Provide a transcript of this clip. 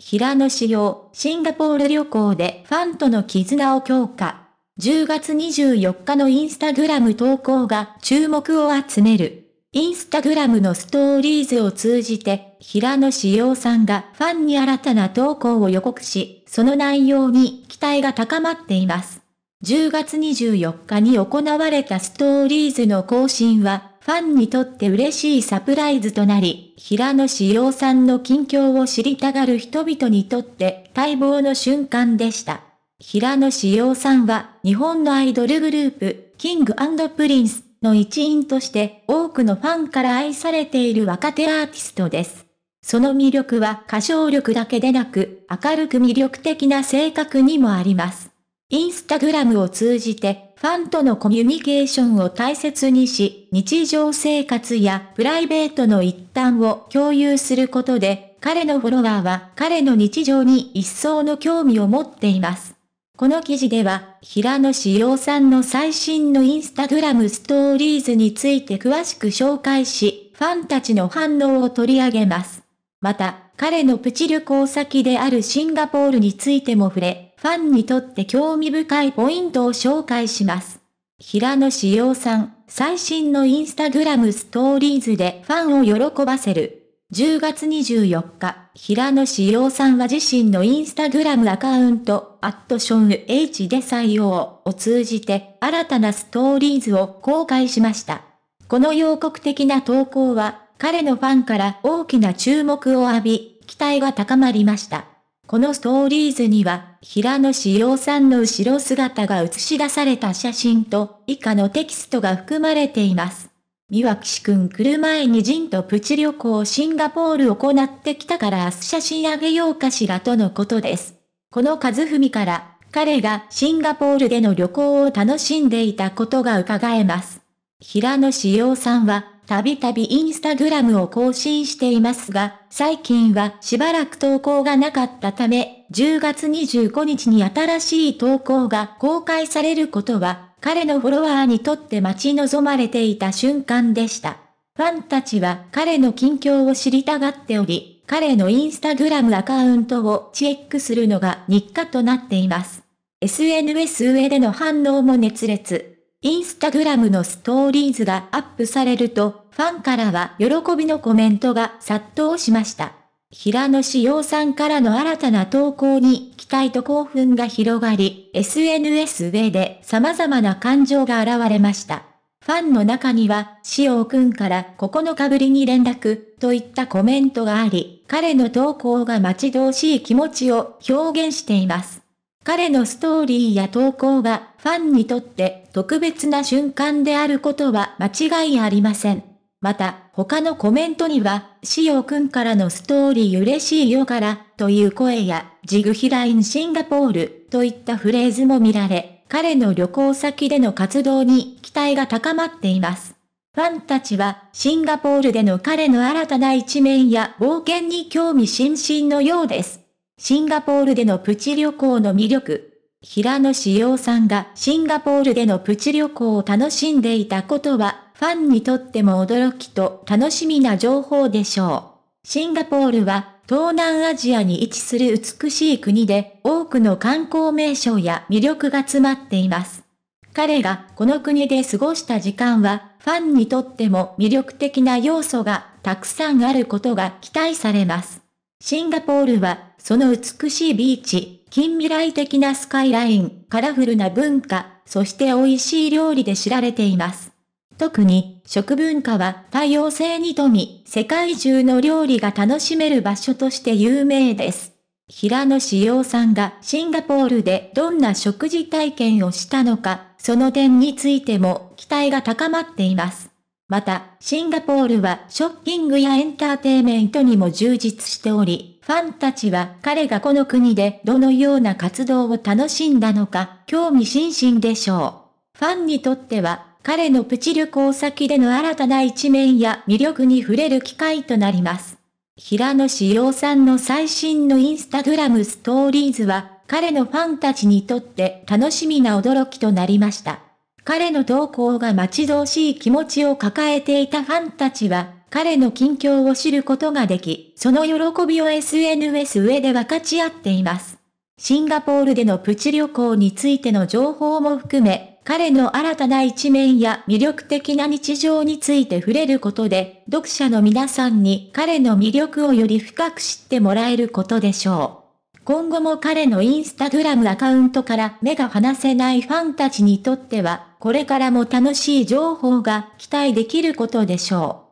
平野紫耀、シンガポール旅行でファンとの絆を強化。10月24日のインスタグラム投稿が注目を集める。インスタグラムのストーリーズを通じて、平野紫耀さんがファンに新たな投稿を予告し、その内容に期待が高まっています。10月24日に行われたストーリーズの更新は、ファンにとって嬉しいサプライズとなり、平野志陽さんの近況を知りたがる人々にとって待望の瞬間でした。平野志陽さんは日本のアイドルグループ、キングプリンスの一員として多くのファンから愛されている若手アーティストです。その魅力は歌唱力だけでなく、明るく魅力的な性格にもあります。インスタグラムを通じて、ファンとのコミュニケーションを大切にし、日常生活やプライベートの一端を共有することで、彼のフォロワーは彼の日常に一層の興味を持っています。この記事では、平野志陽さんの最新のインスタグラムストーリーズについて詳しく紹介し、ファンたちの反応を取り上げます。また、彼のプチ旅行先であるシンガポールについても触れ、ファンにとって興味深いポイントを紹介します。平野志陽さん、最新のインスタグラムストーリーズでファンを喜ばせる。10月24日、平野志陽さんは自身のインスタグラムアカウント、アットション H で採用を通じて新たなストーリーズを公開しました。この洋国的な投稿は、彼のファンから大きな注目を浴び、期待が高まりました。このストーリーズには、平野志陽さんの後ろ姿が映し出された写真と、以下のテキストが含まれています。三脇氏くん来る前にジンとプチ旅行シンガポール行ってきたから明日写真あげようかしらとのことです。この和文から、彼がシンガポールでの旅行を楽しんでいたことが伺えます。平野志陽さんは、たびたびインスタグラムを更新していますが、最近はしばらく投稿がなかったため、10月25日に新しい投稿が公開されることは、彼のフォロワーにとって待ち望まれていた瞬間でした。ファンたちは彼の近況を知りたがっており、彼のインスタグラムアカウントをチェックするのが日課となっています。SNS 上での反応も熱烈。インスタグラムのストーリーズがアップされると、ファンからは喜びのコメントが殺到しました。平野志陽さんからの新たな投稿に期待と興奮が広がり、SNS 上で様々な感情が現れました。ファンの中には、志陽くんから9日ぶりに連絡、といったコメントがあり、彼の投稿が待ち遠しい気持ちを表現しています。彼のストーリーや投稿がファンにとって特別な瞬間であることは間違いありません。また、他のコメントには、しおくんからのストーリー嬉しいよから、という声や、ジグヒラインシンガポール、といったフレーズも見られ、彼の旅行先での活動に期待が高まっています。ファンたちは、シンガポールでの彼の新たな一面や冒険に興味津々のようです。シンガポールでのプチ旅行の魅力。平野志陽さんがシンガポールでのプチ旅行を楽しんでいたことは、ファンにとっても驚きと楽しみな情報でしょう。シンガポールは東南アジアに位置する美しい国で多くの観光名所や魅力が詰まっています。彼がこの国で過ごした時間はファンにとっても魅力的な要素がたくさんあることが期待されます。シンガポールはその美しいビーチ、近未来的なスカイライン、カラフルな文化、そして美味しい料理で知られています。特に、食文化は多様性に富み、世界中の料理が楽しめる場所として有名です。平野志陽さんがシンガポールでどんな食事体験をしたのか、その点についても期待が高まっています。また、シンガポールはショッピングやエンターテイメントにも充実しており、ファンたちは彼がこの国でどのような活動を楽しんだのか、興味津々でしょう。ファンにとっては、彼のプチ旅行先での新たな一面や魅力に触れる機会となります。平野志陽さんの最新のインスタグラムストーリーズは、彼のファンたちにとって楽しみな驚きとなりました。彼の投稿が待ち遠しい気持ちを抱えていたファンたちは、彼の近況を知ることができ、その喜びを SNS 上で分かち合っています。シンガポールでのプチ旅行についての情報も含め、彼の新たな一面や魅力的な日常について触れることで、読者の皆さんに彼の魅力をより深く知ってもらえることでしょう。今後も彼のインスタグラムアカウントから目が離せないファンたちにとっては、これからも楽しい情報が期待できることでしょう。